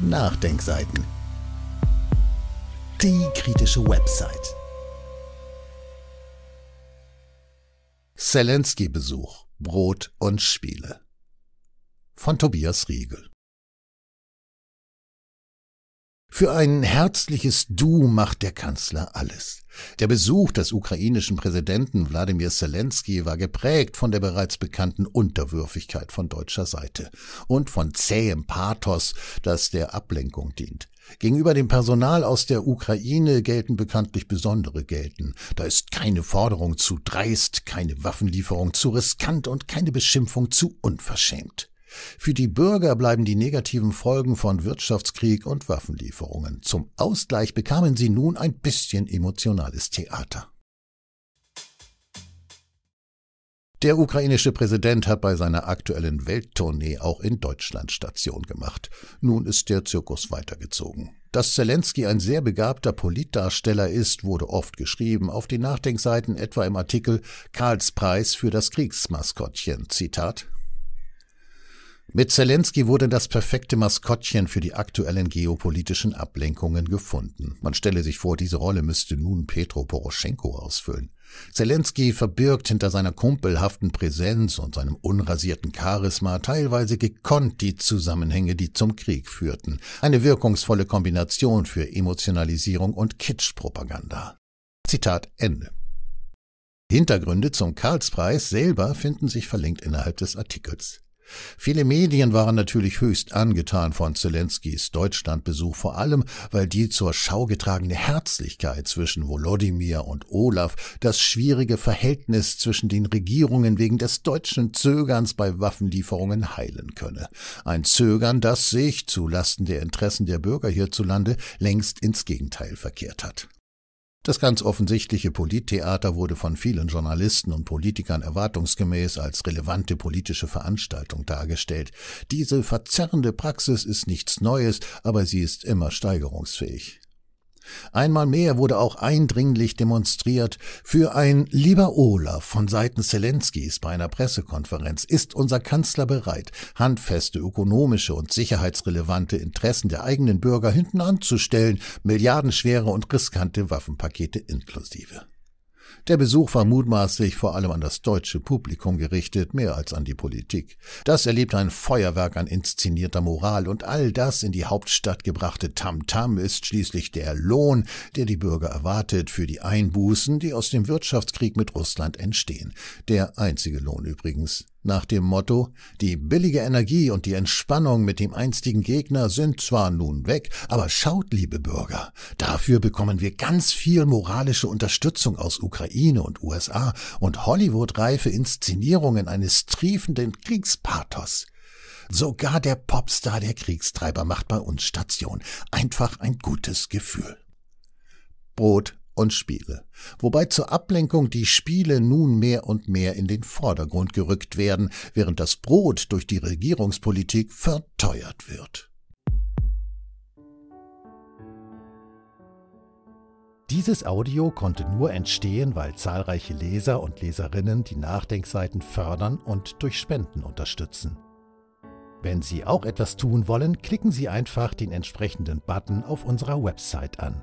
Nachdenkseiten. Die kritische Website. Zelensky-Besuch, Brot und Spiele. Von Tobias Riegel. Für ein herzliches Du macht der Kanzler alles. Der Besuch des ukrainischen Präsidenten Wladimir Zelensky war geprägt von der bereits bekannten Unterwürfigkeit von deutscher Seite und von zähem Pathos, das der Ablenkung dient. Gegenüber dem Personal aus der Ukraine gelten bekanntlich besondere Gelten. Da ist keine Forderung zu dreist, keine Waffenlieferung zu riskant und keine Beschimpfung zu unverschämt. Für die Bürger bleiben die negativen Folgen von Wirtschaftskrieg und Waffenlieferungen. Zum Ausgleich bekamen sie nun ein bisschen emotionales Theater. Der ukrainische Präsident hat bei seiner aktuellen Welttournee auch in Deutschland Station gemacht. Nun ist der Zirkus weitergezogen. Dass Zelensky ein sehr begabter Politdarsteller ist, wurde oft geschrieben, auf den Nachdenkseiten etwa im Artikel Karls Preis für das Kriegsmaskottchen. Zitat mit Zelensky wurde das perfekte Maskottchen für die aktuellen geopolitischen Ablenkungen gefunden. Man stelle sich vor, diese Rolle müsste nun Petro Poroschenko ausfüllen. Zelensky verbirgt hinter seiner kumpelhaften Präsenz und seinem unrasierten Charisma teilweise gekonnt die Zusammenhänge, die zum Krieg führten. Eine wirkungsvolle Kombination für Emotionalisierung und Kitschpropaganda. Zitat Ende. Hintergründe zum Karlspreis selber finden sich verlinkt innerhalb des Artikels. Viele Medien waren natürlich höchst angetan von Zelenskys Deutschlandbesuch, vor allem weil die zur Schau getragene Herzlichkeit zwischen Volodymyr und Olaf, das schwierige Verhältnis zwischen den Regierungen wegen des deutschen Zögerns bei Waffenlieferungen heilen könne. Ein Zögern, das sich zulasten der Interessen der Bürger hierzulande längst ins Gegenteil verkehrt hat. Das ganz offensichtliche Polittheater wurde von vielen Journalisten und Politikern erwartungsgemäß als relevante politische Veranstaltung dargestellt. Diese verzerrende Praxis ist nichts Neues, aber sie ist immer steigerungsfähig. Einmal mehr wurde auch eindringlich demonstriert für ein Lieber Olaf von Seiten Zelenskis bei einer Pressekonferenz. Ist unser Kanzler bereit, handfeste ökonomische und sicherheitsrelevante Interessen der eigenen Bürger hinten anzustellen, milliardenschwere und riskante Waffenpakete inklusive? Der Besuch war mutmaßlich vor allem an das deutsche Publikum gerichtet, mehr als an die Politik. Das erlebte ein Feuerwerk an inszenierter Moral und all das in die Hauptstadt gebrachte Tamtam -Tam ist schließlich der Lohn, der die Bürger erwartet für die Einbußen, die aus dem Wirtschaftskrieg mit Russland entstehen. Der einzige Lohn übrigens, nach dem Motto, die billige Energie und die Entspannung mit dem einstigen Gegner sind zwar nun weg, aber schaut, liebe Bürger, dafür bekommen wir ganz viel moralische Unterstützung aus Ukraine und USA und Hollywood-reife Inszenierungen eines triefenden Kriegspathos. Sogar der Popstar der Kriegstreiber macht bei uns Station. Einfach ein gutes Gefühl. Brot und Spiele, wobei zur Ablenkung die Spiele nun mehr und mehr in den Vordergrund gerückt werden, während das Brot durch die Regierungspolitik verteuert wird. Dieses Audio konnte nur entstehen, weil zahlreiche Leser und Leserinnen die Nachdenkseiten fördern und durch Spenden unterstützen. Wenn Sie auch etwas tun wollen, klicken Sie einfach den entsprechenden Button auf unserer Website an.